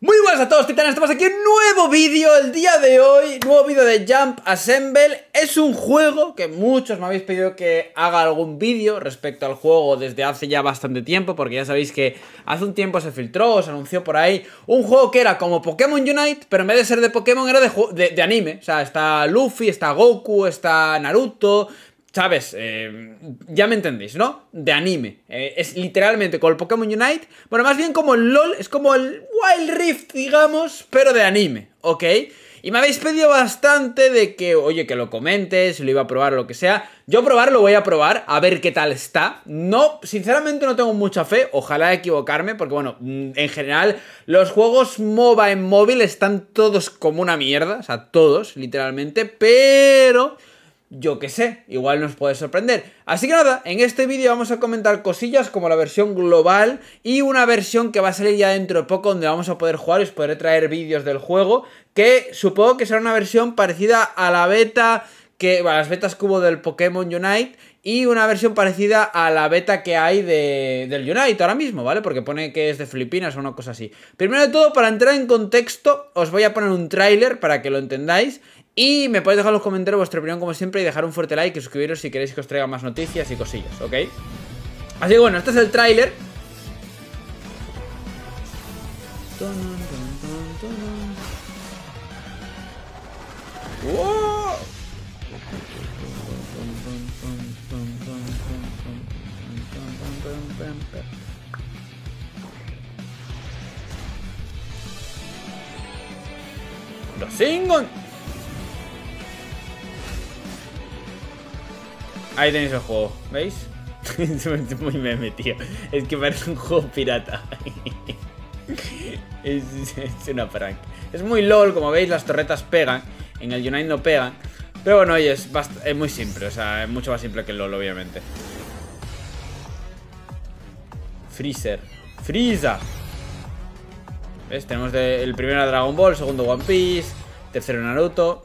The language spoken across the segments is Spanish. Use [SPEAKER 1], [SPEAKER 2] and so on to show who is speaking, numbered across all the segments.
[SPEAKER 1] Muy buenas a todos titanes, estamos aquí en nuevo vídeo el día de hoy, nuevo vídeo de Jump Assemble Es un juego que muchos me habéis pedido que haga algún vídeo respecto al juego desde hace ya bastante tiempo Porque ya sabéis que hace un tiempo se filtró, se anunció por ahí un juego que era como Pokémon Unite Pero en vez de ser de Pokémon era de, de, de anime, o sea, está Luffy, está Goku, está Naruto, ¿Sabes? Eh, ya me entendéis, ¿no? De anime. Eh, es literalmente con el Pokémon Unite. Bueno, más bien como el LOL, es como el Wild Rift, digamos, pero de anime, ¿ok? Y me habéis pedido bastante de que, oye, que lo comentes, lo iba a probar, lo que sea. Yo probar lo voy a probar, a ver qué tal está. No, sinceramente no tengo mucha fe, ojalá equivocarme, porque bueno, mm, en general, los juegos MOBA en móvil están todos como una mierda, o sea, todos, literalmente, pero yo qué sé, igual nos puede sorprender. Así que nada, en este vídeo vamos a comentar cosillas como la versión global y una versión que va a salir ya dentro de poco donde vamos a poder jugar y os podré traer vídeos del juego, que supongo que será una versión parecida a la beta que, bueno, las betas cubo del Pokémon Unite y una versión parecida a la beta que hay de, del Unite ahora mismo, ¿vale? Porque pone que es de Filipinas o una cosa así. Primero de todo, para entrar en contexto, os voy a poner un tráiler para que lo entendáis y me podéis dejar en los comentarios vuestra opinión como siempre y dejar un fuerte like y suscribiros si queréis que os traiga más noticias y cosillas, ¿ok? Así que bueno, este es el tráiler. ¡Los Singon! Ahí tenéis el juego, ¿veis? es muy meme, tío. Es que parece un juego pirata. es, una prank. Es muy LOL, como veis, las torretas pegan. En el United no pegan. Pero bueno, es, muy simple. O sea, es mucho más simple que el LOL, obviamente. Freezer. ¡Freeza! ¿Ves? Tenemos el primero Dragon Ball, segundo One Piece, tercero Naruto.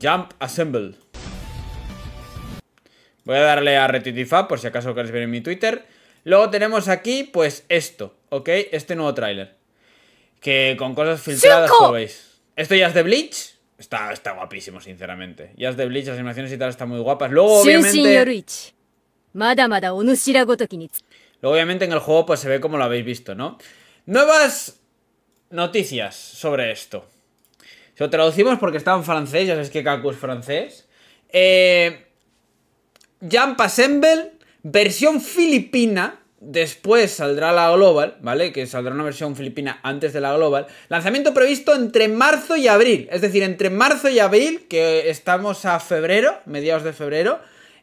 [SPEAKER 1] Jump Assemble. Voy a darle a Retitifab por si acaso queréis ver en mi Twitter. Luego tenemos aquí, pues, esto, ¿ok? Este nuevo tráiler. Que con cosas filtradas lo veis. Esto ya es de Bleach. Está, está guapísimo, sinceramente. Ya es de Bleach, las animaciones y tal están muy guapas. Luego, obviamente... Luego, obviamente, en el juego pues se ve como lo habéis visto, ¿no? Nuevas noticias sobre esto. Si lo traducimos porque está en francés, ya sabes que Kaku es francés. Eh, Jump Assemble, versión filipina. Después saldrá la Global, ¿vale? Que saldrá una versión filipina antes de la Global. Lanzamiento previsto entre marzo y abril. Es decir, entre marzo y abril, que estamos a febrero, mediados de febrero.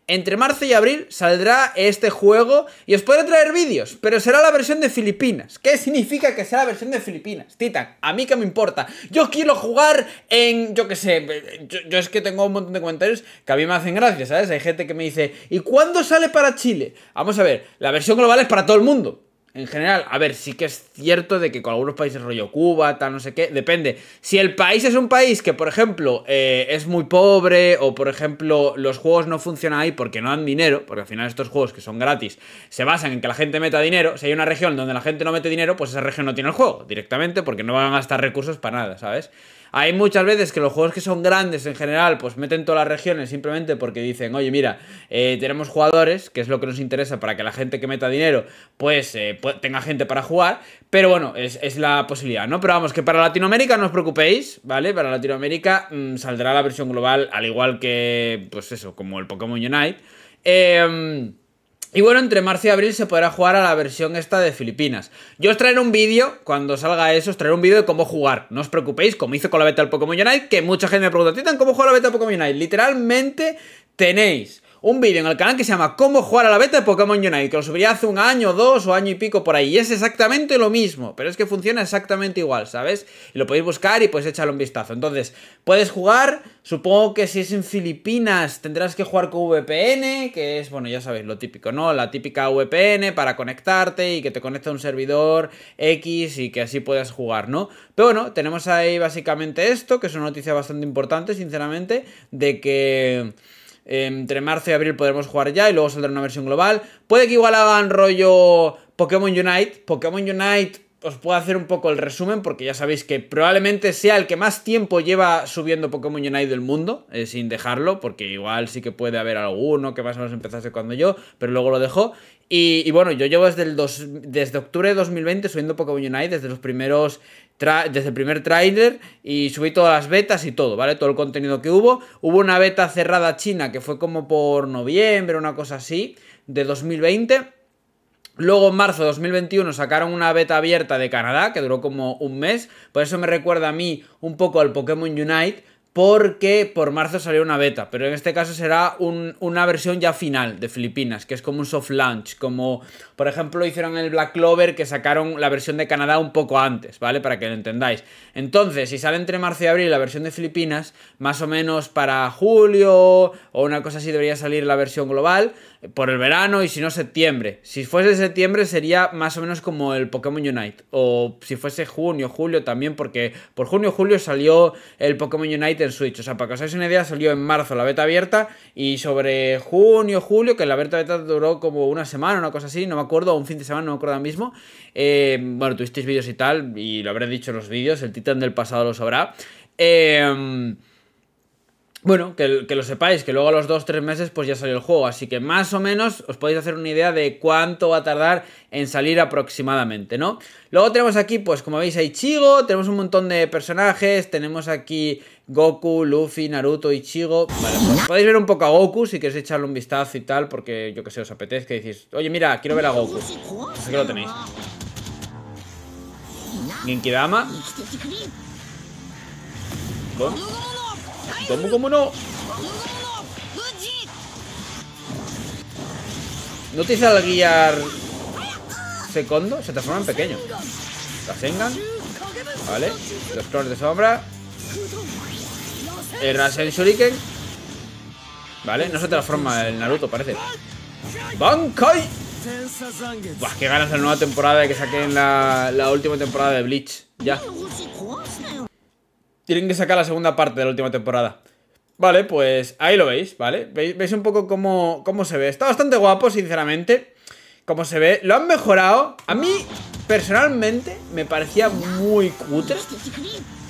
[SPEAKER 1] Entre marzo y abril saldrá este juego y os podré traer vídeos, pero será la versión de Filipinas. ¿Qué significa que será la versión de Filipinas? Titan, a mí que me importa. Yo quiero jugar en, yo qué sé, eh, yo, yo, es que tengo un montón de comentarios que a mí me hacen gracia, ¿sabes? Hay gente que me dice, ¿y cuándo sale para Chile? Vamos a ver, la versión global es para todo el mundo en general. A ver, sí que es cierto de que con algunos países rollo Cuba, tal, no sé qué, depende. Si el país es un país que, por ejemplo, eh, es muy pobre o, por ejemplo, los juegos no funcionan ahí porque no dan dinero, porque al final estos juegos que son gratis se basan en que la gente meta dinero, si hay una región donde la gente no mete dinero, pues esa región no tiene el juego directamente porque no van a gastar recursos para nada, ¿sabes? Hay muchas veces que los juegos que son grandes en general, pues meten todas las regiones simplemente porque dicen, oye, mira, eh, tenemos jugadores, que es lo que nos interesa para que la gente que meta dinero, pues eh, tenga gente para jugar. Pero bueno, es, la posibilidad, ¿no? Pero vamos, que para Latinoamérica no os preocupéis, ¿vale? Para Latinoamérica mm, saldrá la versión global, al igual que, pues eso, como el Pokémon Unite. Eh y bueno, entre marzo y abril se podrá jugar a la versión esta de Filipinas. Yo os traeré un vídeo, cuando salga eso, os traeré un vídeo de cómo jugar. No os preocupéis, como hice con la beta del Pokémon Unite, que mucha gente me pregunta, ¿cómo juego la beta del Pokémon Unite? Literalmente tenéis un vídeo en el canal que se llama Cómo jugar a la beta de Pokémon Unite, que lo subiría hace un año, dos o año y pico por ahí. Y es exactamente lo mismo, pero es que funciona exactamente igual, ¿sabes? lo podéis buscar y pues echarle un vistazo. Entonces, puedes jugar, supongo que si es en Filipinas tendrás que jugar con VPN, que es, bueno, ya sabéis, lo típico, ¿no? La típica VPN para conectarte y que te conecte a un servidor X y que así puedas jugar, ¿no? Pero bueno, tenemos ahí básicamente esto, que es una noticia bastante importante, sinceramente, de que... Eh, entre marzo y abril podremos jugar ya y luego saldrá una versión global. Puede que igual hagan rollo Pokémon Unite. Pokémon Unite os puedo hacer un poco el resumen porque ya sabéis que probablemente sea el que más tiempo lleva subiendo Pokémon Unite del mundo, eh, sin dejarlo, porque igual sí que puede haber alguno que más o menos empezase cuando yo, pero luego lo dejó. Y, bueno, yo llevo desde, el desde octubre de 2020 subiendo Pokémon Unite, desde los primeros desde el primer tráiler y subí todas las betas y todo, ¿vale? Todo el contenido que hubo. Hubo una beta cerrada china que fue como por noviembre, una cosa así, de 2020. Luego en marzo de 2021 sacaron una beta abierta de Canadá que duró como un mes, por eso me recuerda a mí un poco al Pokémon Unite, porque por marzo salió una beta, pero en este caso será una versión ya final de Filipinas, que es como un soft launch, como por ejemplo hicieron el Black Clover, que sacaron la versión de Canadá un poco antes, ¿vale? Para que lo entendáis. Entonces, si sale entre marzo y abril la versión de Filipinas, más o menos para julio o una cosa así debería salir la versión global, por el verano y si no septiembre. Si fuese septiembre sería más o menos como el Pokémon Unite, o si fuese junio, julio también, porque por junio, julio salió el Pokémon Unite en Switch. O sea, para que os hagáis una idea, salió en marzo la beta abierta y sobre junio, julio, que la beta abierta duró como una semana, una cosa así, no me acuerdo, un fin de semana, no me acuerdo ahora mismo. Eh, bueno, tuvisteis vídeos y tal, y lo habré dicho en los vídeos, el titán del pasado lo sabrá. Eh, bueno, que, lo sepáis, que luego a los 2-3 meses pues ya salió el juego, así que más o menos os podéis hacer una idea de cuánto va a tardar en salir aproximadamente, ¿no? Luego tenemos aquí, pues como veis, hay Ichigo, tenemos un montón de personajes, tenemos aquí Goku, Luffy, Naruto, Ichigo... Vale, pues, podéis ver un poco a Goku si queréis echarle un vistazo y tal, porque yo que sé, os apetezca y decís, oye mira, quiero ver a Goku, así que lo tenéis. Genkidama. ¿Cómo? ¿Cómo, cómo no? ¿No te al guiar Secondo? Se transforma en pequeño. Rasengan. Vale. Los clones de sombra. El Rasen Shuriken. Vale, no se transforma el Naruto, parece. ¡Bankai! Buah, qué ganas de la nueva temporada de que saquen la, la última temporada de Bleach. Ya. Tienen que sacar la segunda parte de la última temporada. Vale, pues ahí lo veis, ¿vale? Veis, un poco cómo, cómo se ve. Está bastante guapo, sinceramente. Cómo se ve. Lo han mejorado. A mí, personalmente, me parecía muy cutre.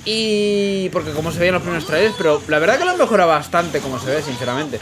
[SPEAKER 1] Y... porque como se veían los primeros trailers Pero la verdad que lo han mejorado bastante como se ve, sinceramente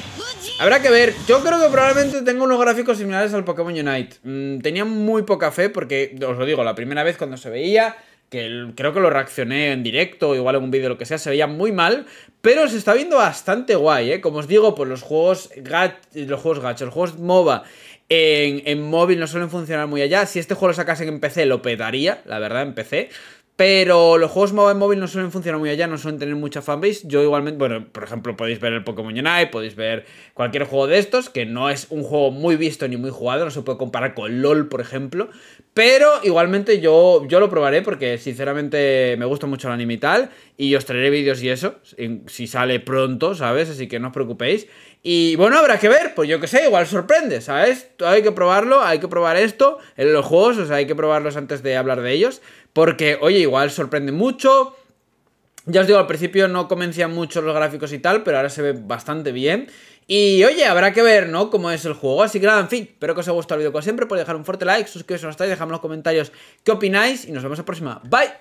[SPEAKER 1] Habrá que ver Yo creo que probablemente tenga unos gráficos similares al Pokémon Unite mm, Tenía muy poca fe porque, os lo digo, la primera vez cuando se veía que creo que lo reaccioné en directo, o igual en un vídeo, lo que sea, se veía muy mal, pero se está viendo bastante guay, ¿eh? Como os digo, pues los juegos gachos los juegos gacho, los juegos MOBA en, en móvil no suelen funcionar muy allá. Si este juego lo sacasen en PC, lo petaría, la verdad, en PC. Pero los juegos móviles móvil no suelen funcionar muy allá, no suelen tener mucha fanbase. Yo igualmente, bueno, por ejemplo, podéis ver el Pokémon Unite, podéis ver cualquier juego de estos, que no es un juego muy visto ni muy jugado, no se puede comparar con LOL, por ejemplo. Pero igualmente yo, yo lo probaré porque sinceramente me gusta mucho el anime y tal, y os traeré vídeos y eso, si sale pronto, ¿sabes? Así que no os preocupéis. Y bueno, habrá que ver, pues yo qué sé, igual sorprende, ¿sabes? Hay que probarlo, hay que probar esto en los juegos, o sea, hay que probarlos antes de hablar de ellos, porque, oye, igual sorprende mucho. Ya os digo, al principio no convencían mucho los gráficos y tal, pero ahora se ve bastante bien. Y oye, habrá que ver, ¿no? Cómo es el juego. Así que en fin, espero que os haya gustado el vídeo como siempre. Podéis dejar un fuerte like, suscribiros si no estáis, dejadme en los comentarios qué opináis y nos vemos la próxima. Bye.